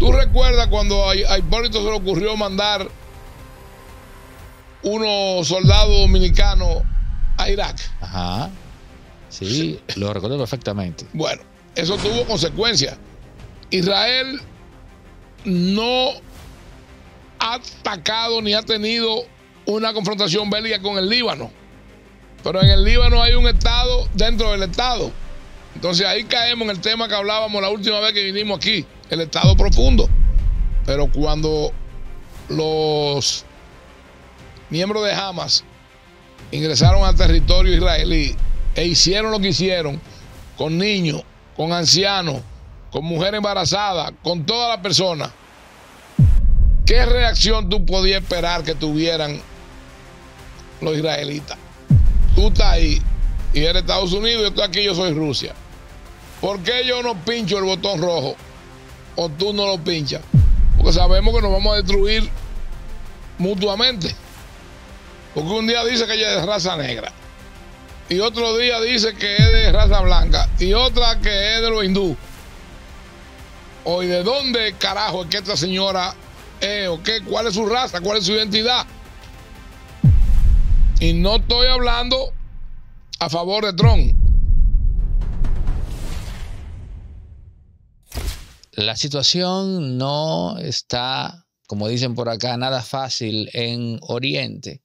¿Tú recuerdas cuando a, Hipólito se le ocurrió mandar unos soldados dominicanos a Irak? Ajá. Sí, sí. lo recuerdo perfectamente. Bueno, eso tuvo consecuencias. Israel no ha atacado ni ha tenido una confrontación bélica con el Líbano. Pero en el Líbano hay un Estado dentro del Estado. Entonces ahí caemos en el tema que hablábamos la última vez que vinimos aquí el estado profundo. Pero cuando los miembros de Hamas ingresaron al territorio israelí e hicieron lo que hicieron con niños, con ancianos, con mujeres embarazadas con toda la persona, ¿qué reacción tú podías esperar que tuvieran los israelitas? Tú estás ahí y eres Estados Unidos, yo estoy aquí, yo soy Rusia. ¿Por qué yo no pincho el botón rojo? o tú no lo pinchas. Porque sabemos que nos vamos a destruir mutuamente. Porque un día dice que ella es de raza negra. Y otro día dice que es de raza blanca. Y otra que es de los hindú. Hoy de dónde carajo es que esta señora es? ¿O qué? ¿Cuál es su raza? ¿Cuál es su identidad? Y no estoy hablando a favor de Trump. La situación no está, como dicen por acá, nada fácil en Oriente.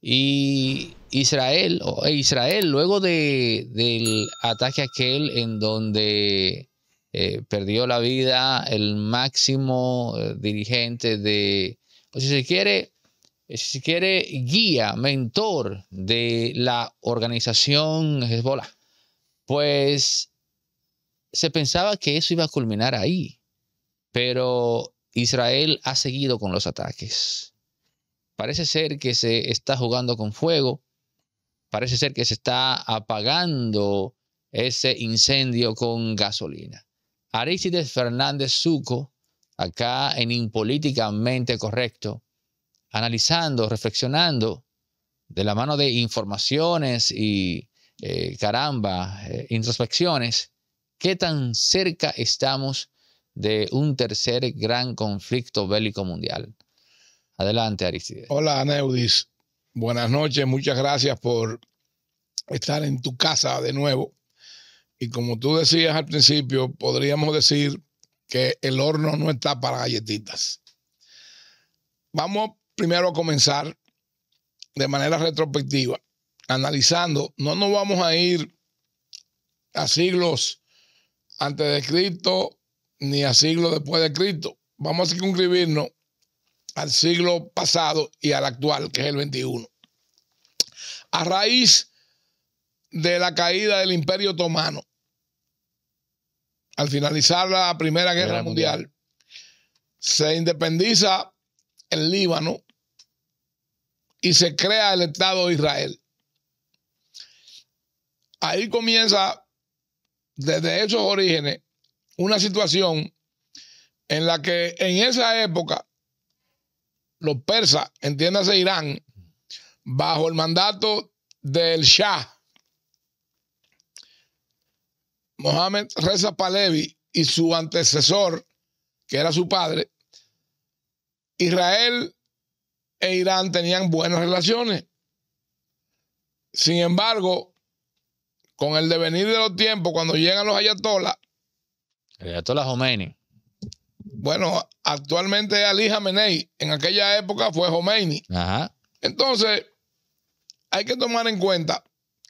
Y Israel, o e Israel luego de, del ataque aquel en donde eh, perdió la vida el máximo eh, dirigente de, o si se quiere, eh, si se quiere, guía, mentor de la organización Hezbollah, pues se pensaba que eso iba a culminar ahí, pero Israel ha seguido con los ataques. Parece ser que se está jugando con fuego, parece ser que se está apagando ese incendio con gasolina. Aristides Fernández Suco, acá en Impolíticamente Correcto, analizando, reflexionando de la mano de informaciones y eh, caramba, eh, introspecciones, qué tan cerca estamos de un tercer gran conflicto bélico mundial. Adelante, Aristides. Hola, Neudis, Buenas noches, muchas gracias por estar en tu casa de nuevo. Y como tú decías al principio, podríamos decir que el horno no está para galletitas. Vamos primero a comenzar de manera retrospectiva, analizando, no nos vamos a ir a siglos antes de Cristo ni a siglo después de Cristo. Vamos a circunscribirnos al siglo pasado y al actual, que es el 21. A raíz de la caída del Imperio Otomano, al finalizar la Primera Guerra, mundial, se independiza el Líbano y se crea el Estado de Israel. Ahí comienza desde esos orígenes una situación en la que en esa época los persas, entiéndase Irán, bajo el mandato del Shah, Mohamed Reza Pahlavi y su antecesor, que era su padre, Israel e Irán tenían buenas relaciones. Sin embargo, con el devenir de los tiempos, cuando llegan los ayatolas. Ayatollah Jomeini. Bueno, actualmente es Ali Jamenei. En aquella época fue Jomeini. Ajá. Entonces, hay que tomar en cuenta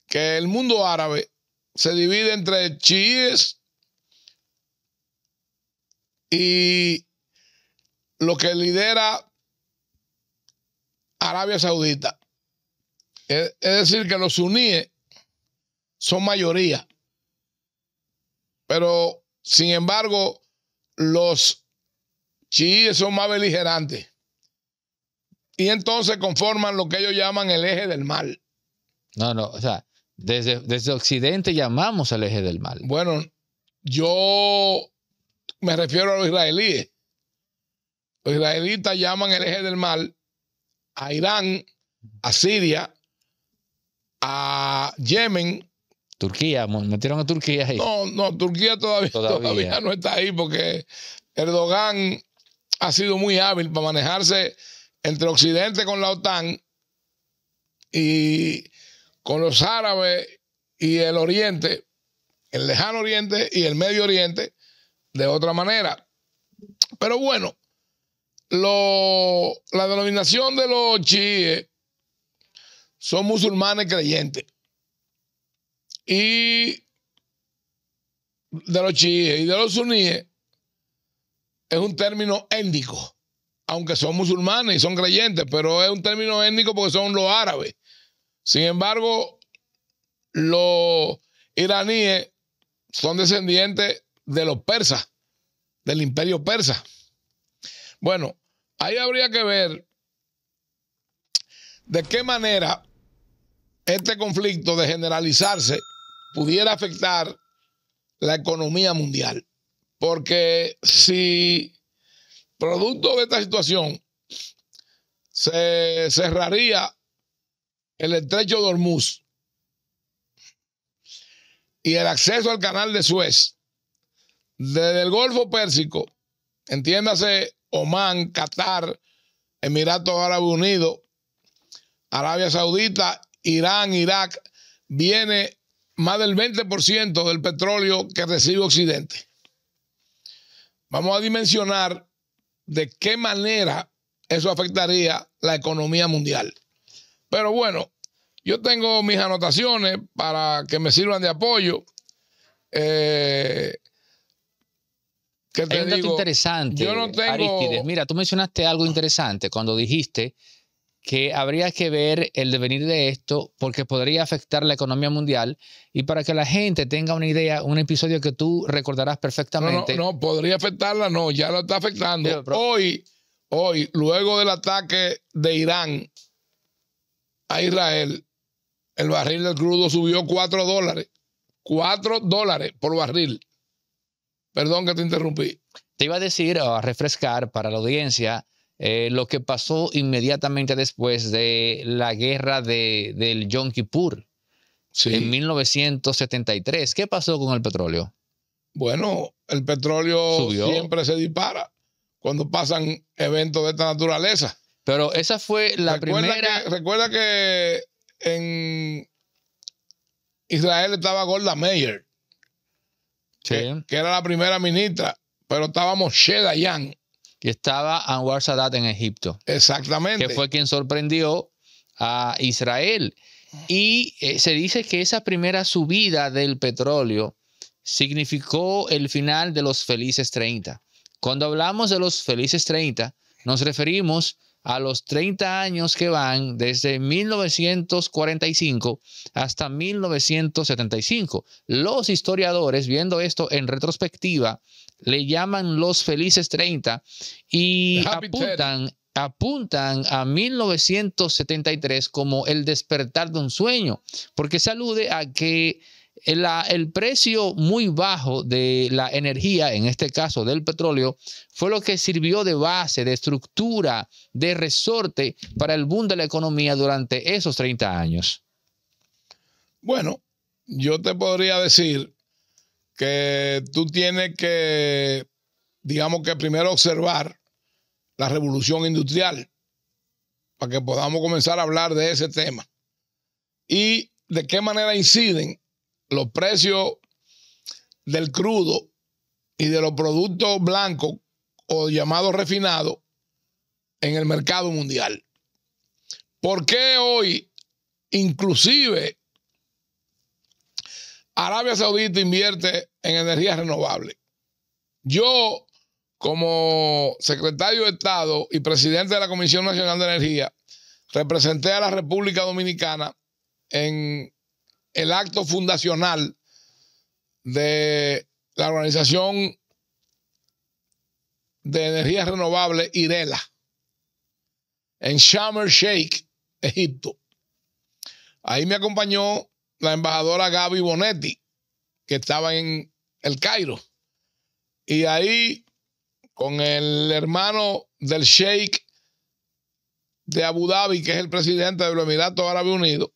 que el mundo árabe se divide entre chiíes y lo que lidera Arabia Saudita. Es decir, que los suníes son mayoría. Pero, sin embargo, los chiíes son más beligerantes. Y entonces conforman lo que ellos llaman el eje del mal. No, no, o sea, desde, desde Occidente llamamos al eje del mal. Bueno, yo me refiero a los israelíes. Los israelitas llaman el eje del mal a Irán, a Siria, a Yemen, Turquía, metieron a Turquía ahí. No, no, Turquía todavía, no está ahí porque Erdogan ha sido muy hábil para manejarse entre Occidente con la OTAN y con los árabes y el Oriente, el lejano Oriente y el Medio Oriente, de otra manera. Pero bueno, la denominación de los chiíes son musulmanes creyentes y de los chiíes y de los suníes es un término étnico, aunque son musulmanes y son creyentes, pero es un término étnico porque son los árabes. Sin embargo, los iraníes son descendientes de los persas, del imperio persa. Bueno, ahí habría que ver de qué manera este conflicto de generalizarse pudiera afectar la economía mundial. Porque si producto de esta situación se cerraría el estrecho de Hormuz y el acceso al canal de Suez desde el Golfo Pérsico, entiéndase Omán, Qatar, Emiratos Árabes Unidos, Arabia Saudita, Irán, Irak, viene más del 20% del petróleo que recibe Occidente. Vamos a dimensionar de qué manera eso afectaría la economía mundial. Pero bueno, yo tengo mis anotaciones para que me sirvan de apoyo. Eh, interesante, yo no tengo... Mira, tú mencionaste algo interesante cuando dijiste que habría que ver el devenir de esto porque podría afectar la economía mundial y para que la gente tenga una idea, un episodio que tú recordarás perfectamente. No, no, podría afectarla, no, ya lo está afectando. hoy, hoy, luego del ataque de Irán a Israel, el barril del crudo subió 4 dólares. 4 dólares por barril. Perdón que te interrumpí. Te iba a decir, o a refrescar para la audiencia, eh, lo que pasó inmediatamente después de la guerra del Yom Kippur en 1973. ¿Qué pasó con el petróleo? Bueno, el petróleo siempre se dispara cuando pasan eventos de esta naturaleza. Pero esa fue la primera. recuerda que en Israel estaba Golda Meir, que, era la primera ministra, pero estábamos Moshe Dayan y estaba Anwar Sadat en Egipto. Exactamente. Que fue quien sorprendió a Israel. Y eh, se dice que esa primera subida del petróleo significó el final de los felices 30. Cuando hablamos de los felices 30, nos referimos a los 30 años que van desde 1945 hasta 1975. Los historiadores, viendo esto en retrospectiva, le llaman los felices 30 y apuntan, apuntan a 1973 como el despertar de un sueño, porque se alude a que el precio muy bajo de la energía, en este caso del petróleo, fue lo que sirvió de base, de estructura, de resorte para el boom de la economía durante esos 30 años. Bueno, yo te podría decir que tú tienes que, digamos que primero observar la revolución industrial para que podamos comenzar a hablar de ese tema. Y de qué manera inciden los precios del crudo y de los productos blancos o llamados refinados en el mercado mundial. ¿Por qué hoy, inclusive Arabia Saudita invierte en energías renovables. Yo, como secretario de Estado y presidente de la Comisión Nacional de Energía, representé a la República Dominicana en el acto fundacional de la organización de energías renovables IRELA en Sharm el Sheikh, Egipto. Ahí me acompañó la embajadora Gaby Bonetti, que estaba en el Cairo. Y ahí, con el hermano del Sheikh de Abu Dhabi, que es el presidente de los Emiratos Árabes Unidos,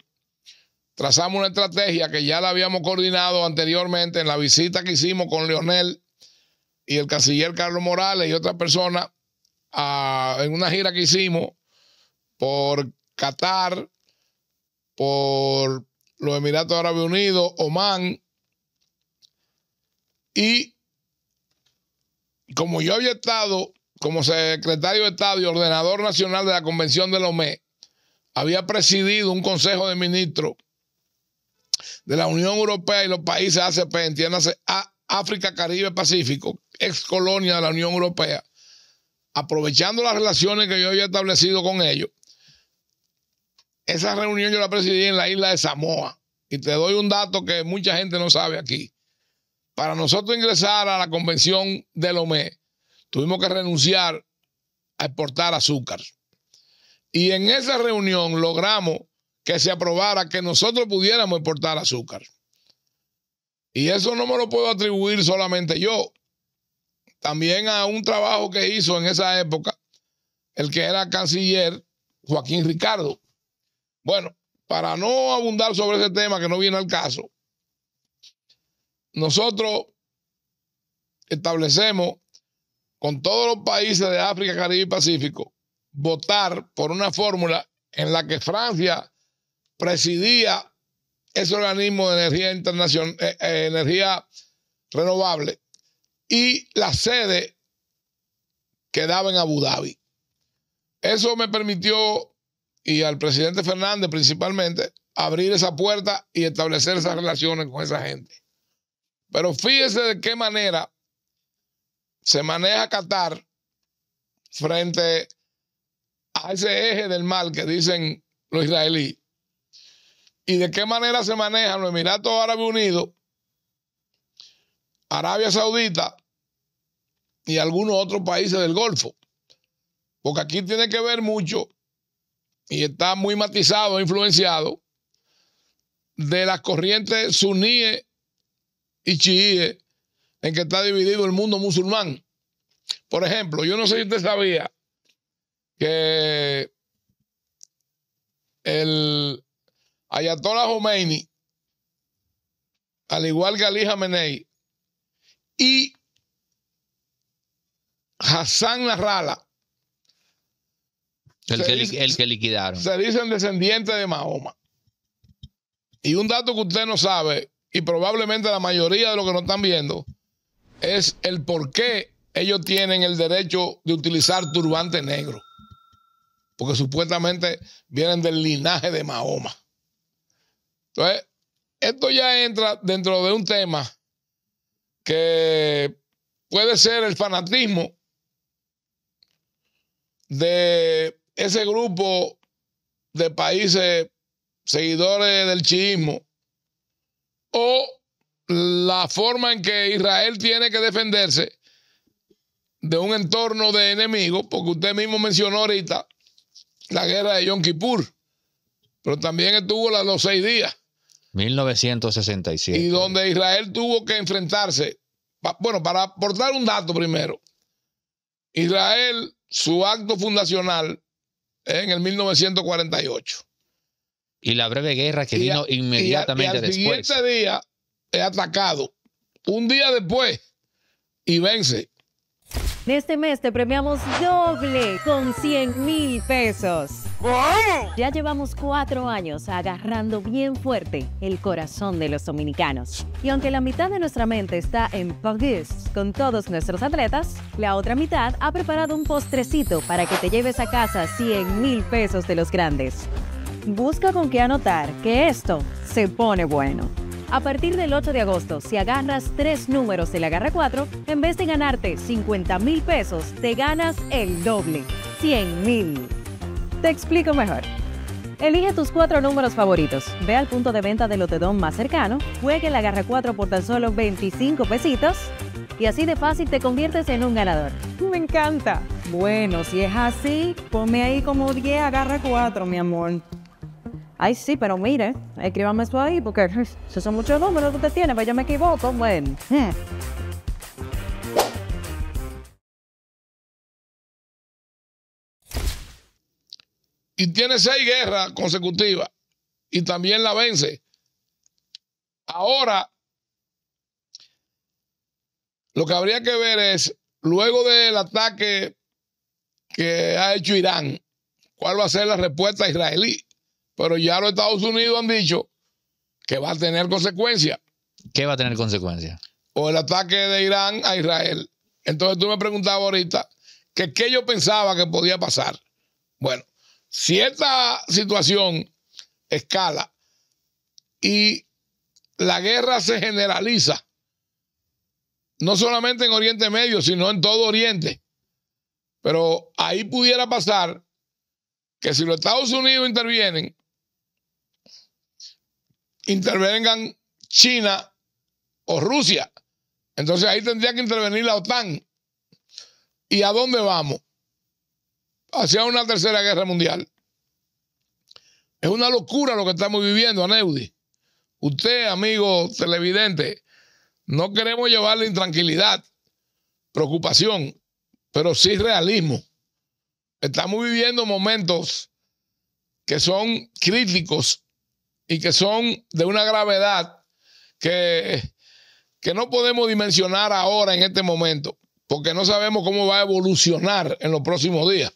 trazamos una estrategia que ya la habíamos coordinado anteriormente en la visita que hicimos con Leonel y el canciller Carlos Morales y otras personas en una gira que hicimos por Qatar, por los Emiratos Árabes Unidos, Oman. Y como yo había estado como secretario de Estado y ordenador nacional de la Convención de Lomé, había presidido un consejo de ministros de la Unión Europea y los países ACP, entiéndase, África, Caribe, Pacífico, ex colonia de la Unión Europea, aprovechando las relaciones que yo había establecido con ellos, esa reunión yo la presidí en la isla de Samoa. Y te doy un dato que mucha gente no sabe aquí. Para nosotros ingresar a la convención de Lomé, tuvimos que renunciar a exportar azúcar. Y en esa reunión logramos que se aprobara que nosotros pudiéramos exportar azúcar. Y eso no me lo puedo atribuir solamente yo. También a un trabajo que hizo en esa época el que era canciller Joaquín Ricardo. Bueno, para no abundar sobre ese tema que no viene al caso, nosotros establecemos con todos los países de África, Caribe y Pacífico votar por una fórmula en la que Francia presidía ese organismo de energía, internacional, eh, eh, energía renovable y la sede quedaba en Abu Dhabi. Eso me permitió y al presidente Fernández principalmente abrir esa puerta y establecer esas relaciones con esa gente. Pero fíjese de qué manera se maneja Qatar frente a ese eje del mal que dicen los israelíes. Y de qué manera se manejan los Emiratos Árabes Unidos, Arabia Saudita y algunos otros países del Golfo. Porque aquí tiene que ver mucho y está muy matizado, influenciado de las corrientes suníes y chiíes en que está dividido el mundo musulmán. Por ejemplo, yo no sé si usted sabía que el Ayatollah Khomeini, al igual que Ali Jamenei y Hassan Nasrallah el que, liquidaron. Se dicen descendientes de Mahoma. Y un dato que usted no sabe, y probablemente la mayoría de los que nos están viendo, es el por qué ellos tienen el derecho de utilizar turbante negro. Porque supuestamente vienen del linaje de Mahoma. Entonces, esto ya entra dentro de un tema que puede ser el fanatismo de ese grupo de países seguidores del chiismo o la forma en que Israel tiene que defenderse de un entorno de enemigos, porque usted mismo mencionó ahorita la guerra de Yom Kippur, pero también estuvo la, los seis días. 1967. Y donde Israel tuvo que enfrentarse. Bueno, para aportar un dato primero, Israel, su acto fundacional en el 1948. Y la breve guerra que vino inmediatamente después después. siguiente día he atacado. Un día después y vence. En este mes te premiamos doble con 100 mil pesos. Ya llevamos cuatro años agarrando bien fuerte el corazón de los dominicanos. Y aunque la mitad de nuestra mente está en París con todos nuestros atletas, la otra mitad ha preparado un postrecito para que te lleves a casa 100 mil pesos de los grandes. Busca con qué anotar que esto se pone bueno. A partir del 8 de agosto, si agarras tres números del agarra 4, en vez de ganarte 50 mil pesos, te ganas el doble, 100 mil. Te explico mejor. Elige tus cuatro números favoritos, ve al punto de venta del lotedón más cercano, juegue la Agarra 4 por tan solo 25 pesitos y así de fácil te conviertes en un ganador. Me encanta. Bueno, si es así, ponme ahí como 10 agarra 4, mi amor. Ay, sí, pero mire, escríbame esto ahí porque esos son muchos números que usted tiene, pero pues yo me equivoco. Bueno. Eh. y tiene seis guerras consecutivas y también la vence. Ahora, lo que habría que ver es, luego del ataque que ha hecho Irán, cuál va a ser la respuesta israelí. Pero ya los Estados Unidos han dicho que va a tener consecuencias. ¿Qué va a tener consecuencias? O el ataque de Irán a Israel. Entonces tú me preguntabas ahorita que qué yo pensaba que podía pasar. Bueno, si esta situación escala y la guerra se generaliza, no solamente en Oriente Medio, sino en todo Oriente, pero ahí pudiera pasar que si los Estados Unidos intervienen, intervengan China o Rusia. Entonces ahí tendría que intervenir la OTAN. ¿Y a dónde vamos? hacia una tercera guerra mundial. Es una locura lo que estamos viviendo, Aneudi. Usted, amigo televidente, no queremos llevarle intranquilidad, preocupación, pero sí realismo. Estamos viviendo momentos que son críticos y que son de una gravedad que, que no podemos dimensionar ahora en este momento, porque no sabemos cómo va a evolucionar en los próximos días.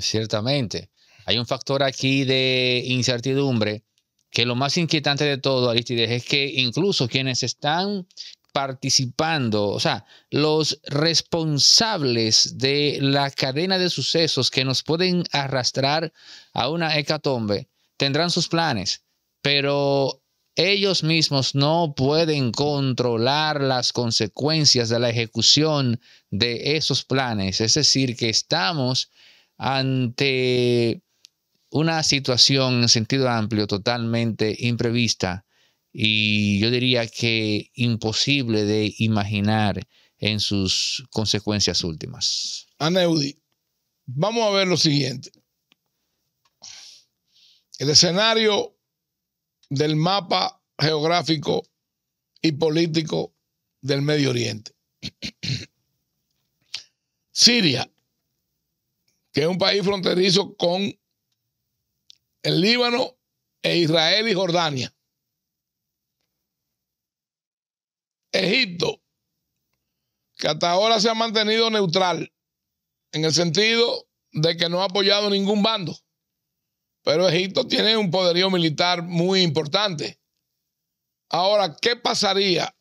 Ciertamente. Hay un factor aquí de incertidumbre que lo más inquietante de todo, Aristides, es que incluso quienes están participando, o sea, los responsables de la cadena de sucesos que nos pueden arrastrar a una hecatombe, tendrán sus planes, pero ellos mismos no pueden controlar las consecuencias de la ejecución de esos planes. Es decir, que estamos ante una situación en sentido amplio totalmente imprevista y yo diría que imposible de imaginar en sus consecuencias últimas. Aneudi, vamos a ver lo siguiente. El escenario del mapa geográfico y político del Medio Oriente. Siria, que es un país fronterizo con el Líbano e Israel y Jordania. Egipto, que hasta ahora se ha mantenido neutral, en el sentido de que no ha apoyado ningún bando. Pero Egipto tiene un poderío militar muy importante. Ahora, ¿qué pasaría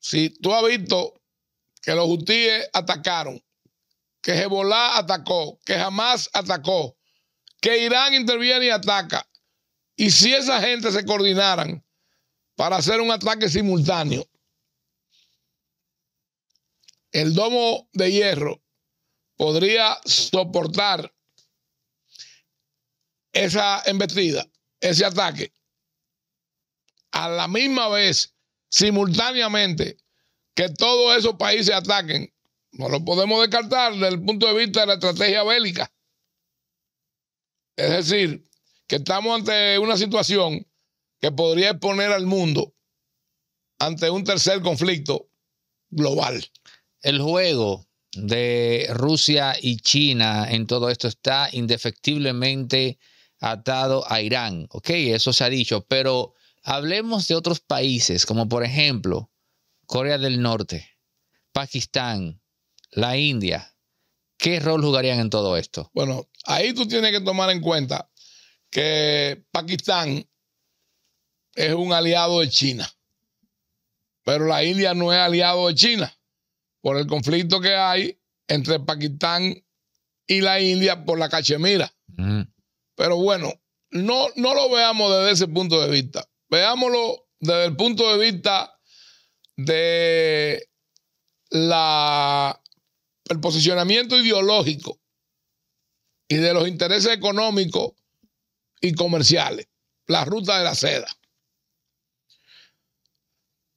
si tú has visto que los hutíes atacaron que Hezbollah atacó, que jamás atacó, que Irán interviene y ataca. Y si esa gente se coordinaran para hacer un ataque simultáneo, el domo de hierro podría soportar esa embestida, ese ataque, a la misma vez, simultáneamente, que todos esos países ataquen no lo podemos descartar desde el punto de vista de la estrategia bélica. Es decir, que estamos ante una situación que podría exponer al mundo ante un tercer conflicto global. El juego de Rusia y China en todo esto está indefectiblemente atado a Irán, ¿ok? Eso se ha dicho, pero hablemos de otros países, como por ejemplo Corea del Norte, Pakistán, la India, ¿qué rol jugarían en todo esto? Bueno, ahí tú tienes que tomar en cuenta que Pakistán es un aliado de China, pero la India no es aliado de China por el conflicto que hay entre Pakistán y la India por la Cachemira. Mm. Pero bueno, no, no lo veamos desde ese punto de vista. Veámoslo desde el punto de vista de la el posicionamiento ideológico y de los intereses económicos y comerciales, la ruta de la seda.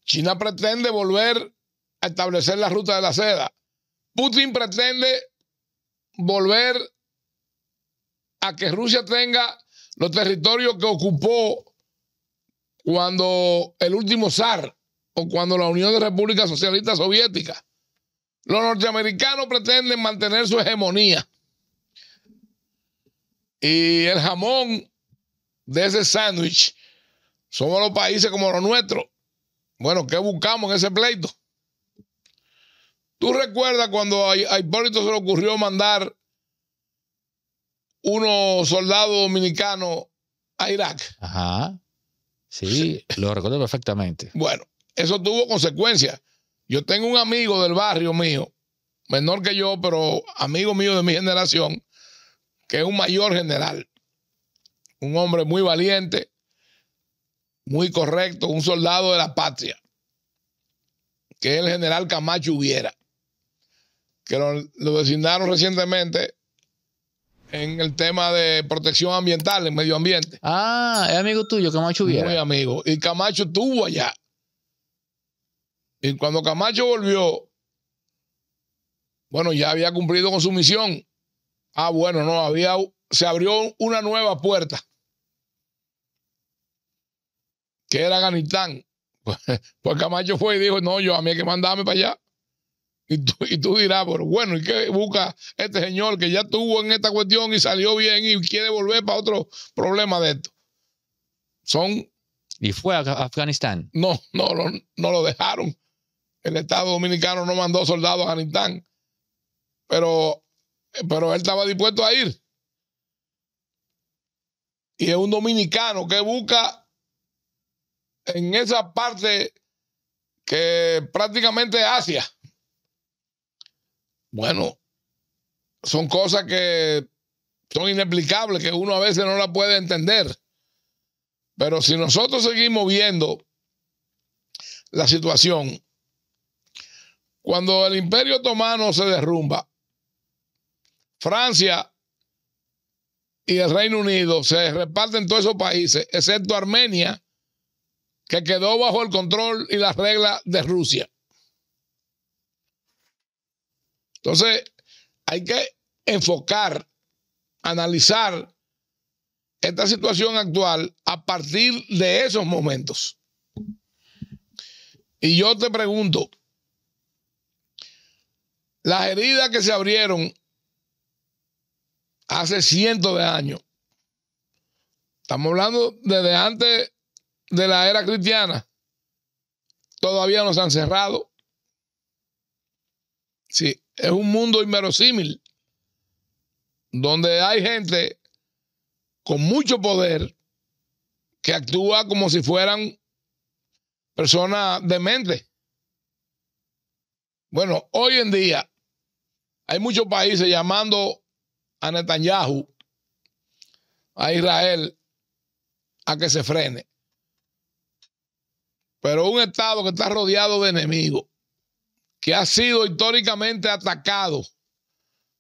China pretende volver a establecer la ruta de la seda. Putin pretende volver a que Rusia tenga los territorios que ocupó cuando el último zar o cuando la Unión de Repúblicas Socialistas Soviéticas los norteamericanos pretenden mantener su hegemonía. Y el jamón de ese sándwich somos los países como los nuestros. Bueno, ¿qué buscamos en ese pleito? ¿Tú recuerdas cuando a Hipólito se le ocurrió mandar unos soldados dominicanos a Irak? Ajá. Sí, lo recuerdo perfectamente. Bueno, eso tuvo consecuencias. Yo tengo un amigo del barrio mío, menor que yo, pero amigo mío de mi generación, que es un mayor general, un hombre muy valiente, muy correcto, un soldado de la patria, que es el general Camacho Hubiera, que lo, designaron recientemente en el tema de protección ambiental, en medio ambiente. Ah, es amigo tuyo, Camacho Hubiera. Muy amigo. Y Camacho estuvo allá. Y cuando Camacho volvió, bueno, ya había cumplido con su misión. Ah, bueno, no, había, se abrió una nueva puerta, que era Afganistán. Pues, Camacho fue y dijo, no, yo a mí hay que mandarme para allá. Y tú, y tú dirás, bueno, ¿y qué busca este señor que ya estuvo en esta cuestión y salió bien y quiere volver para otro problema de esto? Son... ¿Y fue a Afganistán? no, no, no lo dejaron el Estado Dominicano no mandó soldados a Afganistán, pero, pero él estaba dispuesto a ir. Y es un dominicano que busca en esa parte que prácticamente es Asia. Bueno, son cosas que son inexplicables, que uno a veces no la puede entender. Pero si nosotros seguimos viendo la situación, cuando el imperio otomano se derrumba, Francia y el Reino Unido se reparten todos esos países, excepto Armenia, que quedó bajo el control y las reglas de Rusia. Entonces, hay que enfocar, analizar esta situación actual a partir de esos momentos. Y yo te pregunto, las heridas que se abrieron hace cientos de años. Estamos hablando desde antes de la era cristiana. Todavía no se han cerrado. Sí, es un mundo inverosímil donde hay gente con mucho poder que actúa como si fueran personas dementes. Bueno, hoy en día hay muchos países llamando a Netanyahu, a Israel, a que se frene. Pero un Estado que está rodeado de enemigos, que ha sido históricamente atacado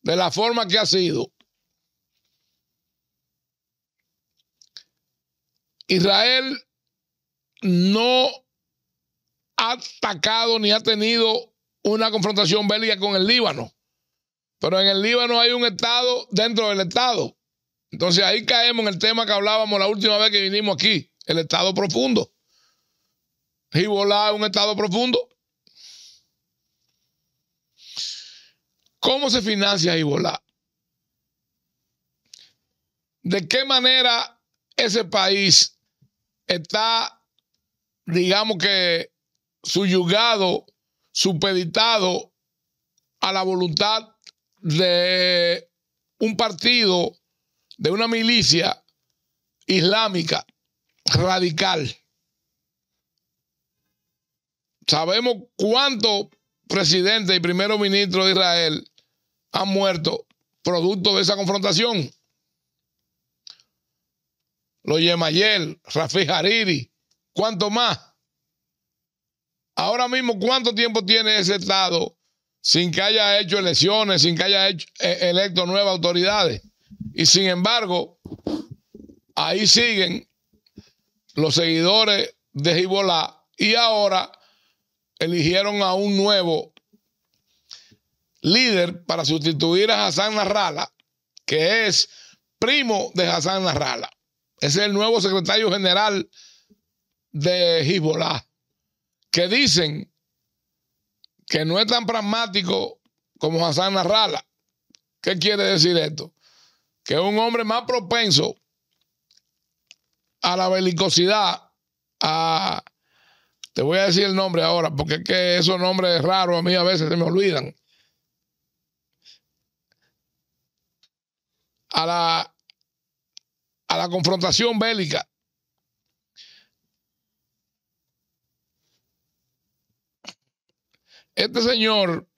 de la forma que ha sido. Israel no ha atacado ni ha tenido una confrontación bélica con el Líbano. Pero en el Líbano hay un Estado dentro del Estado. Entonces ahí caemos en el tema que hablábamos la última vez que vinimos aquí, el Estado profundo. Hezbollah es un Estado profundo. ¿Cómo se financia Hezbollah? ¿De qué manera ese país está, digamos que, suyugado, supeditado a la voluntad de un partido, de una milicia islámica radical. Sabemos cuántos presidentes y primeros ministros de Israel han muerto producto de esa confrontación. Los Yemayel, Rafi Hariri, ¿cuánto más? Ahora mismo, ¿cuánto tiempo tiene ese Estado sin que haya hecho elecciones, sin que haya hecho, eh, electo nuevas autoridades. Y sin embargo, ahí siguen los seguidores de Hibolá. y ahora eligieron a un nuevo líder para sustituir a Hassan Narrala, que es primo de Hassan Narrala. Es el nuevo secretario general de Hezbollah, que dicen que no es tan pragmático como Hassan Narrala. ¿Qué quiere decir esto? Que es un hombre más propenso a la belicosidad, a... Te voy a decir el nombre ahora, porque es que esos nombres raros a mí a veces se me olvidan. A la, a la confrontación bélica. Este señor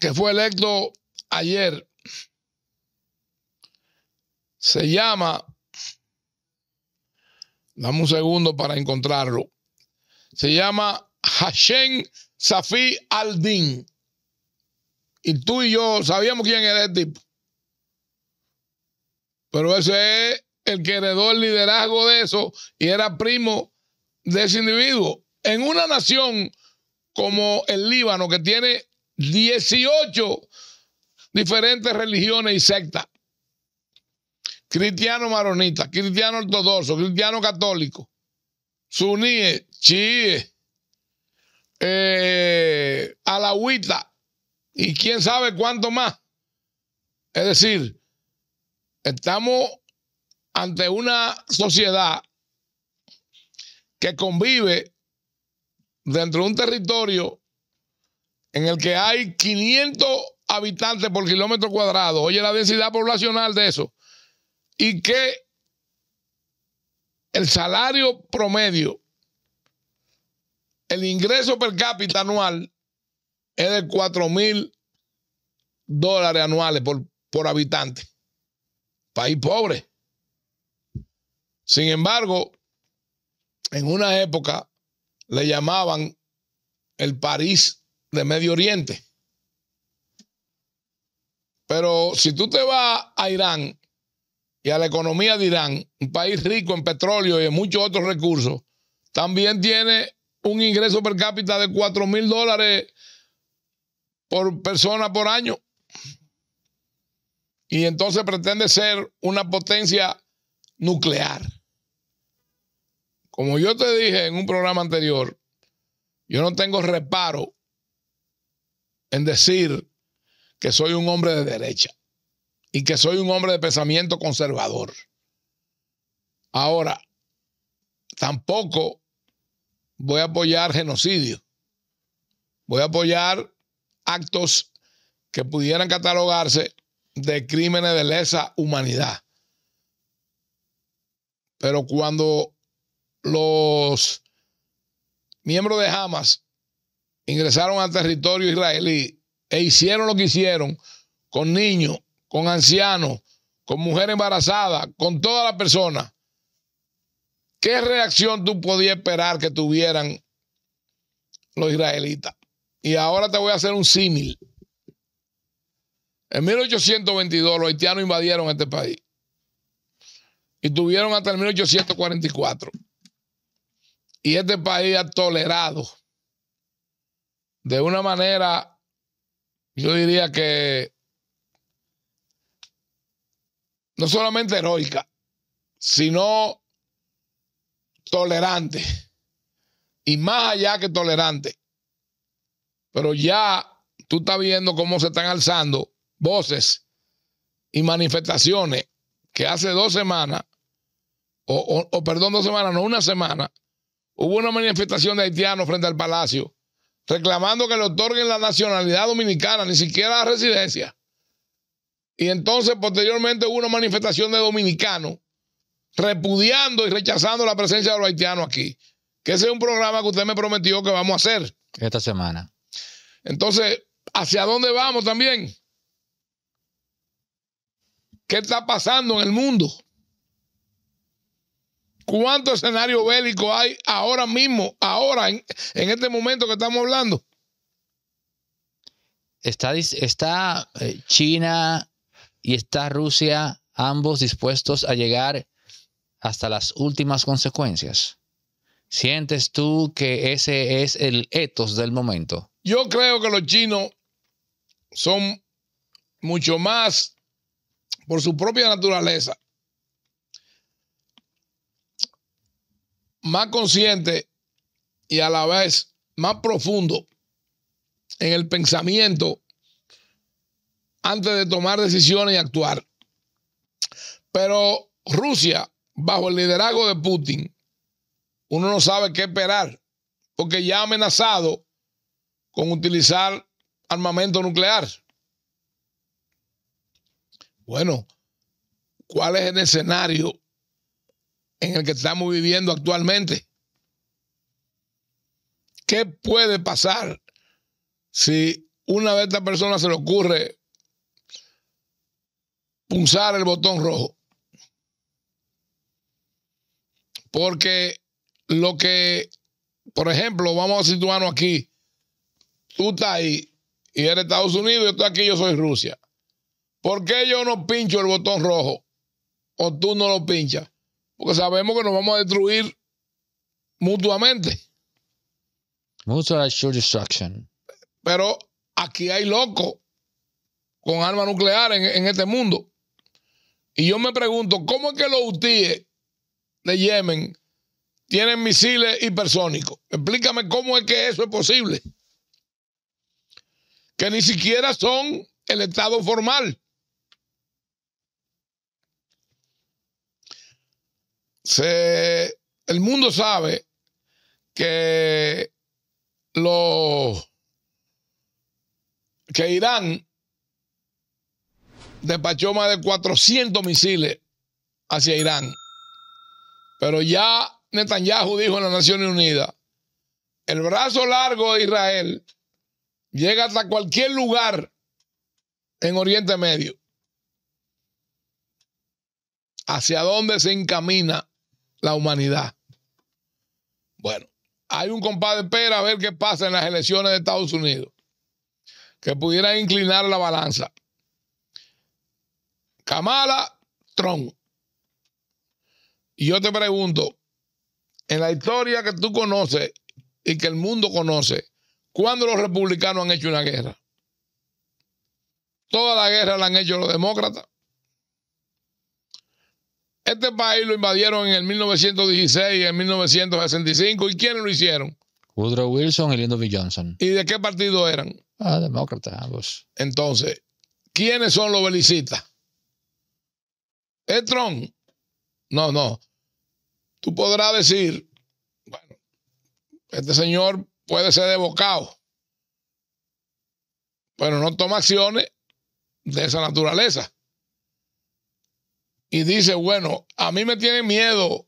que fue electo ayer se llama, dame un segundo para encontrarlo, se llama Hashem Safi Aldin. Y tú y yo sabíamos quién era el tipo. Pero ese es el que heredó el liderazgo de eso y era primo de ese individuo. En una nación como el Líbano, que tiene 18 diferentes religiones y sectas. Cristiano maronita, cristiano ortodoxo, cristiano católico, suníes, chiíes, eh, y quién sabe cuánto más. Es decir, estamos ante una sociedad que convive dentro de un territorio en el que hay 500 habitantes por kilómetro cuadrado, oye la densidad poblacional de eso, y que el salario promedio, el ingreso per cápita anual es de 4 mil dólares anuales por, habitante. País pobre. Sin embargo, en una época le llamaban el París de Medio Oriente. Pero si tú te vas a Irán y a la economía de Irán, un país rico en petróleo y en muchos otros recursos, también tiene un ingreso per cápita de 4 mil dólares por persona por año. Y entonces pretende ser una potencia nuclear. Como yo te dije en un programa anterior, yo no tengo reparo en decir que soy un hombre de derecha y que soy un hombre de pensamiento conservador. Ahora, tampoco voy a apoyar genocidio. Voy a apoyar actos que pudieran catalogarse de crímenes de lesa humanidad. Pero cuando los miembros de Hamas ingresaron al territorio israelí e hicieron lo que hicieron con niños, con ancianos, con mujeres embarazadas con toda la persona, ¿qué reacción tú podías esperar que tuvieran los israelitas? Y ahora te voy a hacer un símil. En 1822 los haitianos invadieron este país y tuvieron hasta el 1844. Y este país ha tolerado de una manera, yo diría que no solamente heroica, sino tolerante. Y más allá que tolerante. Pero ya tú estás viendo cómo se están alzando voces y manifestaciones que hace dos semanas, o, perdón, dos semanas, no una semana, hubo una manifestación de haitianos frente al palacio reclamando que le otorguen la nacionalidad dominicana, ni siquiera la residencia. Y entonces posteriormente hubo una manifestación de dominicanos repudiando y rechazando la presencia de los haitianos aquí. Que ese es un programa que usted me prometió que vamos a hacer. Esta semana. Entonces, ¿hacia dónde vamos también? ¿Qué está pasando en el mundo? ¿Cuánto escenario bélico hay ahora mismo, ahora, en, este momento que estamos hablando? Está, está eh, China y está Rusia, ambos dispuestos a llegar hasta las últimas consecuencias. ¿Sientes tú que ese es el etos del momento? Yo creo que los chinos son mucho más por su propia naturaleza más consciente y a la vez más profundo en el pensamiento antes de tomar decisiones y actuar. Pero Rusia, bajo el liderazgo de Putin, uno no sabe qué esperar, porque ya ha amenazado con utilizar armamento nuclear. Bueno, ¿cuál es el escenario en el que estamos viviendo actualmente. ¿Qué puede pasar si una de estas persona se le ocurre pulsar el botón rojo? Porque lo que, por ejemplo, vamos a situarnos aquí, tú estás ahí y eres Estados Unidos, yo estoy aquí, yo soy Rusia. ¿Por qué yo no pincho el botón rojo? O tú no lo pinchas porque sabemos que nos vamos a destruir mutuamente. Mutual destruction. Pero aquí hay locos con armas nucleares en, este mundo. Y yo me pregunto, ¿cómo es que los UTI de Yemen tienen misiles hipersónicos? Explícame cómo es que eso es posible. Que ni siquiera son el Estado formal. se, el mundo sabe que que Irán despachó más de 400 misiles hacia Irán. Pero ya Netanyahu dijo en las Naciones Unidas, el brazo largo de Israel llega hasta cualquier lugar en Oriente Medio. ¿Hacia dónde se encamina la humanidad. Bueno, hay un compadre espera a ver qué pasa en las elecciones de Estados Unidos, que pudiera inclinar la balanza. Kamala Trump. Y yo te pregunto, en la historia que tú conoces y que el mundo conoce, ¿cuándo los republicanos han hecho una guerra? Toda la guerra la han hecho los demócratas. Este país lo invadieron en el 1916 y en 1965. ¿Y quiénes lo hicieron? Woodrow Wilson y Lyndon B. Johnson. ¿Y de qué partido eran? Ah, demócratas, ambos. Entonces, ¿quiénes son los belicistas? ¿Es Trump? No, no. Tú podrás decir, bueno, este señor puede ser devocado, pero no toma acciones de esa naturaleza y dice, bueno, a mí me tiene miedo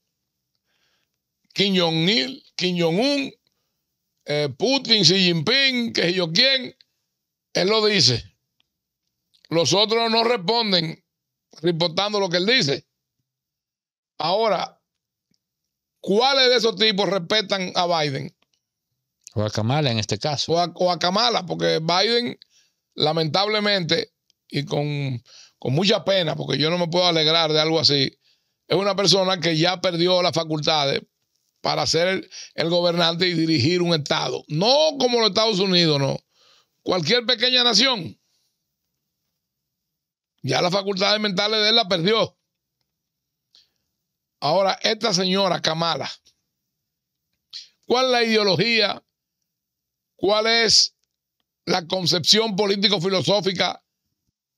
Kim jong un eh, Putin, Xi Jinping, que yo quién, él lo dice. Los otros no responden reportando lo que él dice. Ahora, ¿cuáles de esos tipos respetan a Biden? O a Kamala en este caso. a, o a Kamala, porque Biden, lamentablemente, y con con mucha pena, porque yo no me puedo alegrar de algo así, es una persona que ya perdió las facultades para ser el, gobernante y dirigir un Estado. No como los Estados Unidos, no. Cualquier pequeña nación. Ya las facultades mentales de él las perdió. Ahora, esta señora Kamala, ¿cuál es la ideología? ¿Cuál es la concepción político-filosófica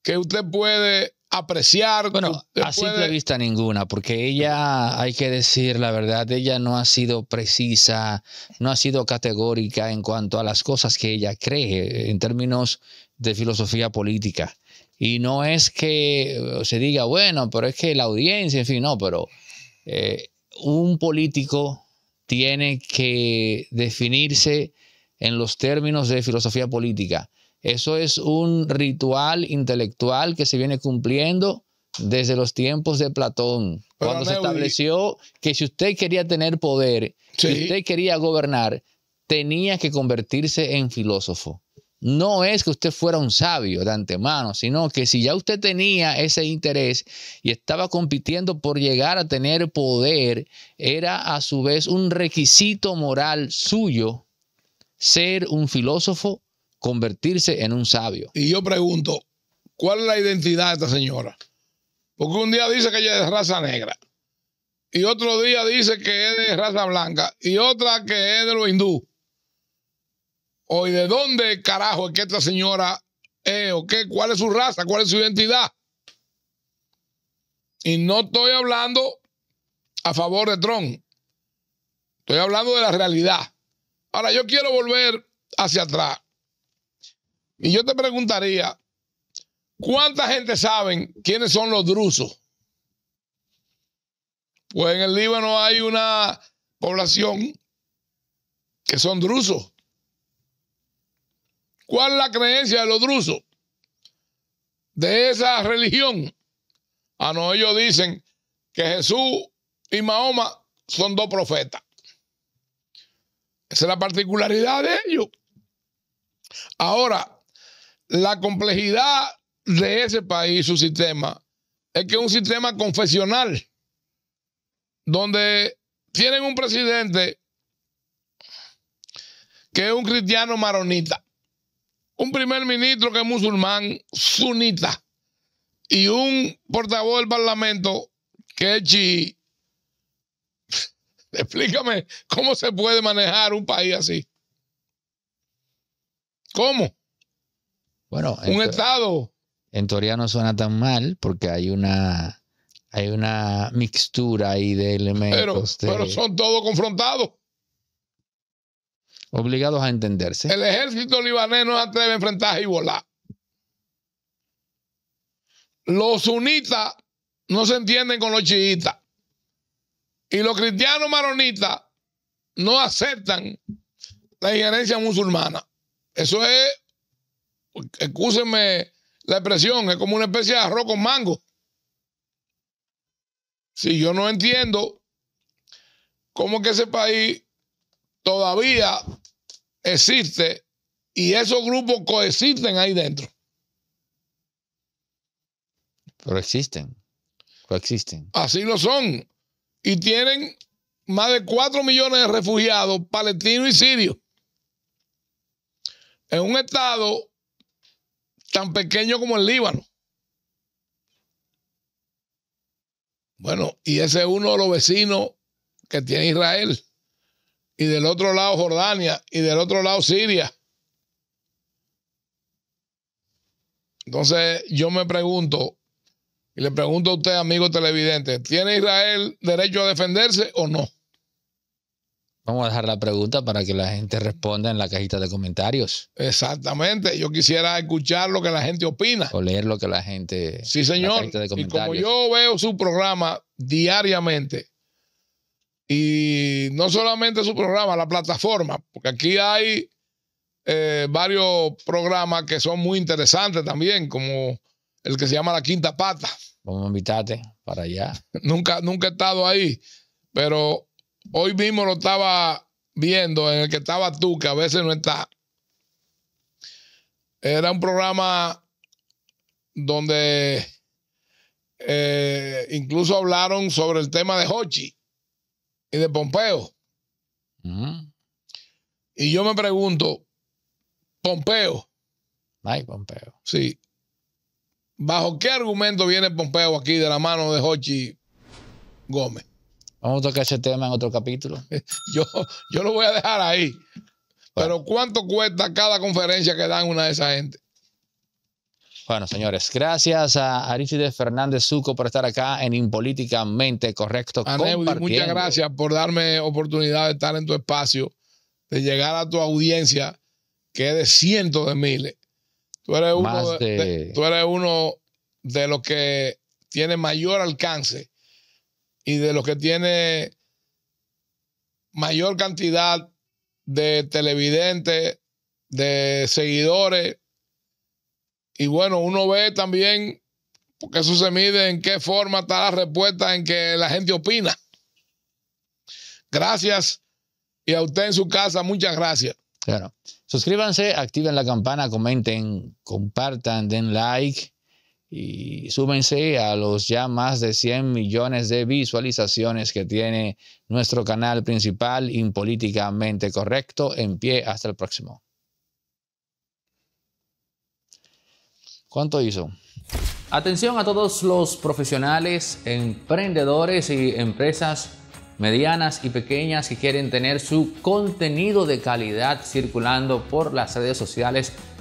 que usted puede apreciar. Bueno, a simple vista ninguna, porque ella, hay que decir la verdad, ella no ha sido precisa, no ha sido categórica en cuanto a las cosas que ella cree en términos de filosofía política. Y no es que eh, se diga, bueno, pero es que la audiencia, en fin, no, pero eh, un político tiene que definirse en los términos de filosofía política eso es un ritual intelectual que se viene cumpliendo desde los tiempos de Platón, cuando se estableció que si usted quería tener poder, si usted quería gobernar, tenía que convertirse en filósofo. No es que usted fuera un sabio de antemano, sino que si ya usted tenía ese interés y estaba compitiendo por llegar a tener poder, era a su vez un requisito moral suyo ser un filósofo convertirse en un sabio. Y yo pregunto, ¿cuál es la identidad de esta señora? Porque un día dice que ella es de raza negra, y otro día dice que es de raza blanca, y otra que es de los hindú. hoy de dónde carajo es que esta señora es? ¿O qué? ¿Cuál es su raza? ¿Cuál es su identidad? Y no estoy hablando a favor de Trump. Estoy hablando de la realidad. Ahora, yo quiero volver hacia atrás. Y yo te preguntaría, ¿cuánta gente sabe quiénes son los drusos? Pues en el Líbano hay una población que son drusos. ¿Cuál es la creencia de los drusos? De esa religión. A ah, no, ellos dicen que Jesús y Mahoma son dos profetas. Esa es la particularidad de ellos. Ahora, la complejidad de ese país, su sistema, es que es un sistema confesional, donde tienen un presidente que es un cristiano maronita, un primer ministro que es musulmán sunita y un portavoz del parlamento que es chi. Explícame cómo se puede manejar un país así. ¿Cómo? Bueno, un estado. En teoría no suena tan mal porque hay una hay una mixtura ahí de elementos. Pero, son todos confrontados. Obligados a entenderse. El ejército libanés no atreve a enfrentar y volar. Los sunitas no se entienden con los chiitas. Y los cristianos maronitas no aceptan la injerencia musulmana. Eso es excúsenme la expresión, es como una especie de arroz con mango. Si yo no entiendo cómo que ese país todavía existe y esos grupos coexisten ahí dentro. Pero existen, coexisten. Así lo son. Y tienen más de 4 millones de refugiados palestinos y sirios en un estado tan pequeño como el Líbano. Bueno, y ese es uno de los vecinos que tiene Israel. Y del otro lado Jordania y del otro lado Siria. Entonces yo me pregunto, y le pregunto a usted, amigo televidente, ¿tiene Israel derecho a defenderse o no? Vamos a dejar la pregunta para que la gente responda en la cajita de comentarios. Exactamente. Yo quisiera escuchar lo que la gente opina. O leer lo que la gente. Sí, señor. y como yo veo su programa diariamente, y no solamente su programa, la plataforma, porque aquí hay eh, varios programas que son muy interesantes también, como el que se llama La Quinta Pata. Vamos a invitarte para allá. nunca, nunca he estado ahí, pero Hoy mismo lo estaba viendo en el que estaba tú, que a veces no está. Era un programa donde eh, incluso hablaron sobre el tema de Hochi y de Pompeo. Y yo me pregunto, Pompeo. Ay, Pompeo. Sí. ¿Bajo qué argumento viene Pompeo aquí de la mano de Hochi Gómez? Vamos a tocar ese tema en otro capítulo. Yo, yo lo voy a dejar ahí. Pero ¿cuánto cuesta cada conferencia que dan una de esa gente? Bueno, señores, gracias a Aristides Fernández Suco por estar acá en Impolíticamente Correcto. muchas gracias por darme oportunidad de estar en tu espacio, de llegar a tu audiencia, que es de cientos de miles. Tú eres, uno de, tú eres uno de los que tiene mayor alcance y de los que tiene mayor cantidad de televidentes, de seguidores. Y bueno, uno ve también, porque eso se mide en qué forma está la respuesta en que la gente opina. Gracias. Y a usted en su casa, muchas gracias. Claro. Suscríbanse, activen la campana, comenten, compartan, den like y súmense a los ya más de 100 millones de visualizaciones que tiene nuestro canal principal Impolíticamente Correcto. En pie, hasta el próximo. ¿Cuánto hizo? Atención a todos los profesionales, emprendedores y empresas medianas y pequeñas que quieren tener su contenido de calidad circulando por las redes sociales